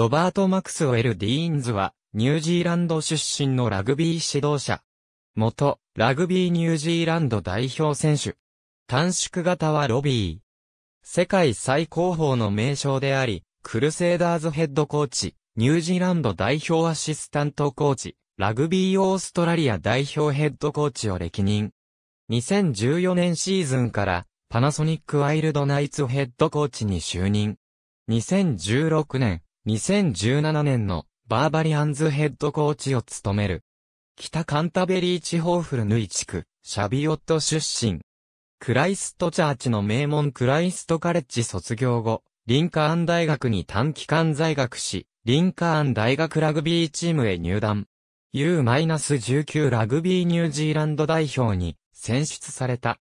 ロバート・マクスウェル・ディーンズは、ニュージーランド出身のラグビー指導者。元、ラグビーニュージーランド代表選手。短縮型はロビー。世界最高峰の名称であり、クルセイダーズヘッドコーチ、ニュージーランド代表アシスタントコーチ、ラグビーオーストラリア代表ヘッドコーチを歴任。2014年シーズンからパナソニックワイルドナイツヘッドコーチに就任。2016年、2017年のバーバリアンズヘッドコーチを務める。北カンタベリー地方フルヌイ地区、シャビオット出身。クライストチャーチの名門クライストカレッジ卒業後、リンカーン大学に短期間在学し、リンカーン大学ラグビーチームへ入団。U-19 ラグビーニュージーランド代表に選出された。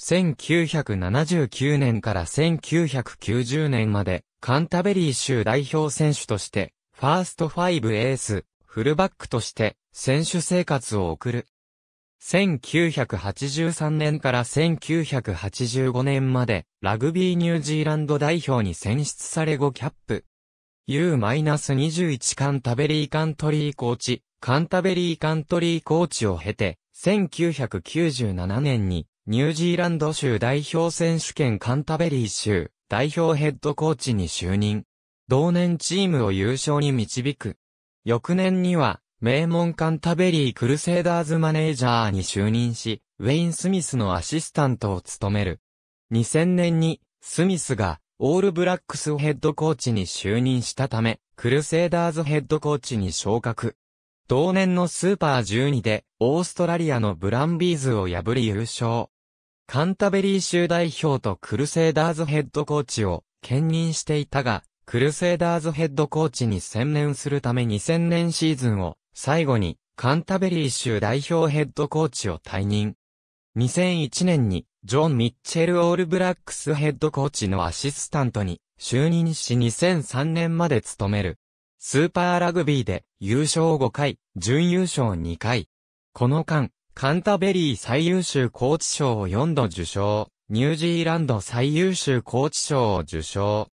1979年から1990年までカンタベリー州代表選手として、ファーストファイブエース、フルバックとして、選手生活を送る。1983年から1985年まで、ラグビーニュージーランド代表に選出され5キャップ。U-21 カンタベリーカントリーコーチ、カンタベリーカントリーコーチを経て、1997年に、ニュージーランド州代表選手権カンタベリー州、代表ヘッドコーチに就任。同年チームを優勝に導く。翌年には、名門カンタベリークルセイダーズマネージャーに就任し、ウェイン・スミスのアシスタントを務める。2000年に、スミスが、オールブラックスヘッドコーチに就任したため、クルセイダーズヘッドコーチに昇格。同年のスーパー12で、オーストラリアのブランビーズを破り優勝。カンタベリー州代表とクルセイダーズヘッドコーチを兼任していたが、クルセイダーズヘッドコーチに専念するため2000年シーズンを最後にカンタベリー州代表ヘッドコーチを退任。2001年にジョン・ミッチェル・オールブラックスヘッドコーチのアシスタントに就任し2003年まで務める。スーパーラグビーで優勝5回、準優勝2回。この間、カンタベリー最優秀コーチ賞を4度受賞、ニュージーランド最優秀コーチ賞を受賞。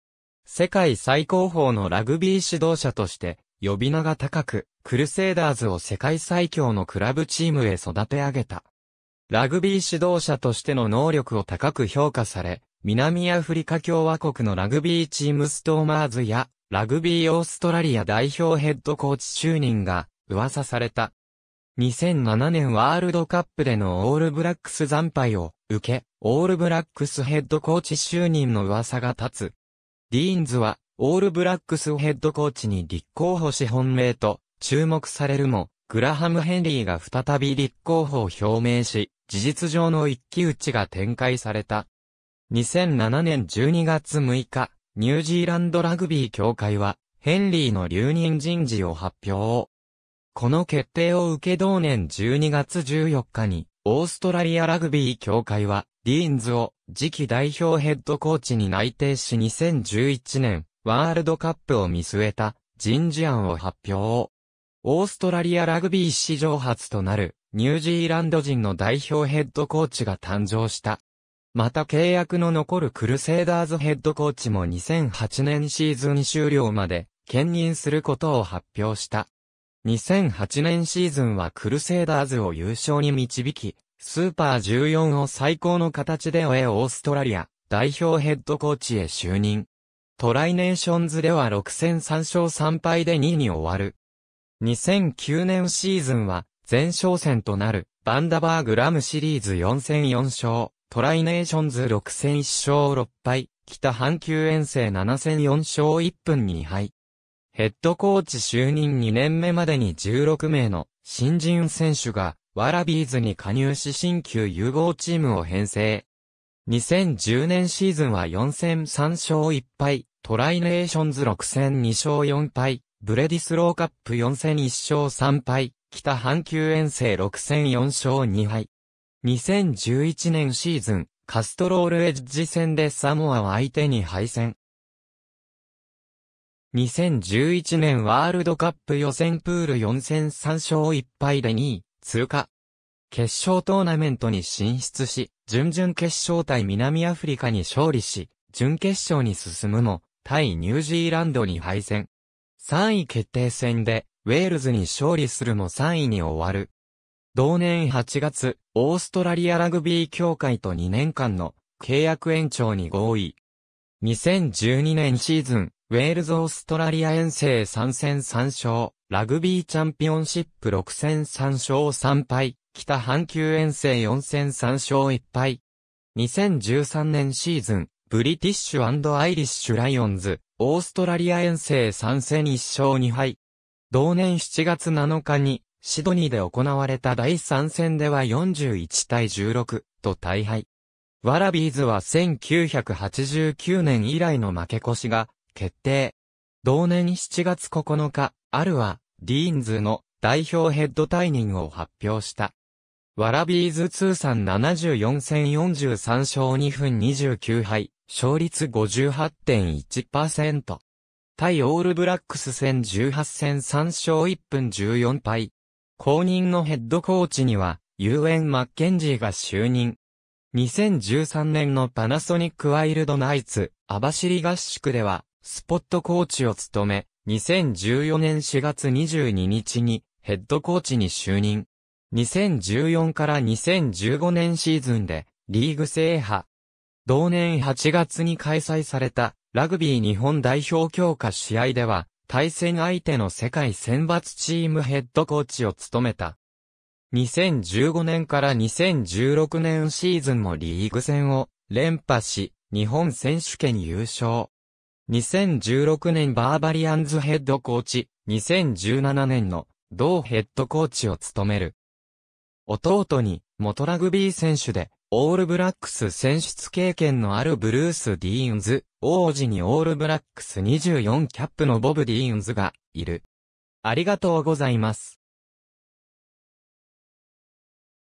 世界最高峰のラグビー指導者として、呼び名が高く、クルセイダーズを世界最強のクラブチームへ育て上げた。ラグビー指導者としての能力を高く評価され、南アフリカ共和国のラグビーチームストーマーズや、ラグビーオーストラリア代表ヘッドコーチ就任が噂された。2007年ワールドカップでのオールブラックス惨敗を受け、オールブラックスヘッドコーチ就任の噂が立つ。ディーンズは、オールブラックスヘッドコーチに立候補し本命と注目されるも、グラハム・ヘンリーが再び立候補を表明し、事実上の一騎打ちが展開された。2007年12月6日、ニュージーランドラグビー協会は、ヘンリーの留任人事を発表。この決定を受け同年12月14日に、オーストラリアラグビー協会は、ディーンズを次期代表ヘッドコーチに内定し2011年、ワールドカップを見据えた人事案を発表。オーストラリアラグビー史上初となる、ニュージーランド人の代表ヘッドコーチが誕生した。また契約の残るクルセイダーズヘッドコーチも2008年シーズン終了まで兼任することを発表した。2008年シーズンはクルセイダーズを優勝に導き、スーパー14を最高の形で終えオーストラリア代表ヘッドコーチへ就任。トライネーションズでは6戦3勝3敗で2位に終わる。2009年シーズンは前哨戦となるバンダバーグラムシリーズ4戦4勝、トライネーションズ6戦1勝6敗、北半球遠征7戦4勝1分2敗。ヘッドコーチ就任2年目までに16名の新人選手がワラビーズに加入し新旧融合チームを編成。2010年シーズンは4戦3勝1敗、トライネーションズ6戦2勝4敗、ブレディスローカップ4戦1勝3敗、北半球遠征6戦4勝2敗。2011年シーズン、カストロールエッジ戦でサモアを相手に敗戦。2011年ワールドカップ予選プール4戦3勝1敗で2位、通過。決勝トーナメントに進出し、準々決勝対南アフリカに勝利し、準決勝に進むも、対ニュージーランドに敗戦。3位決定戦で、ウェールズに勝利するも3位に終わる。同年8月、オーストラリアラグビー協会と2年間の契約延長に合意。2012年シーズン、ウェールズ・オーストラリア遠征3戦3勝、ラグビーチャンピオンシップ6戦3勝3敗、北半球遠征4戦3勝1敗。2013年シーズン、ブリティッシュアイリッシュライオンズ、オーストラリア遠征3戦1勝2敗。同年7月7日に、シドニーで行われた第3戦では41対16と大敗。ワラビーズは1989年以来の負け越しが決定。同年7月9日、アルは、ディーンズの代表ヘッド退任を発表した。ワラビーズ通算74戦43勝2分29敗、勝率58.1%。対オールブラックス戦18戦3勝1分14敗。公認のヘッドコーチには、ユーエン・マッケンジーが就任。2013年のパナソニックワイルドナイツ、網走合宿では、スポットコーチを務め、2014年4月22日にヘッドコーチに就任。2014から2015年シーズンでリーグ制覇。同年8月に開催されたラグビー日本代表強化試合では対戦相手の世界選抜チームヘッドコーチを務めた。2015年から2016年シーズンもリーグ戦を連覇し、日本選手権優勝。2016年バーバリアンズヘッドコーチ、2017年の同ヘッドコーチを務める。弟に元ラグビー選手でオールブラックス選出経験のあるブルース・ディーンズ、王子にオールブラックス24キャップのボブ・ディーンズがいる。ありがとうございます。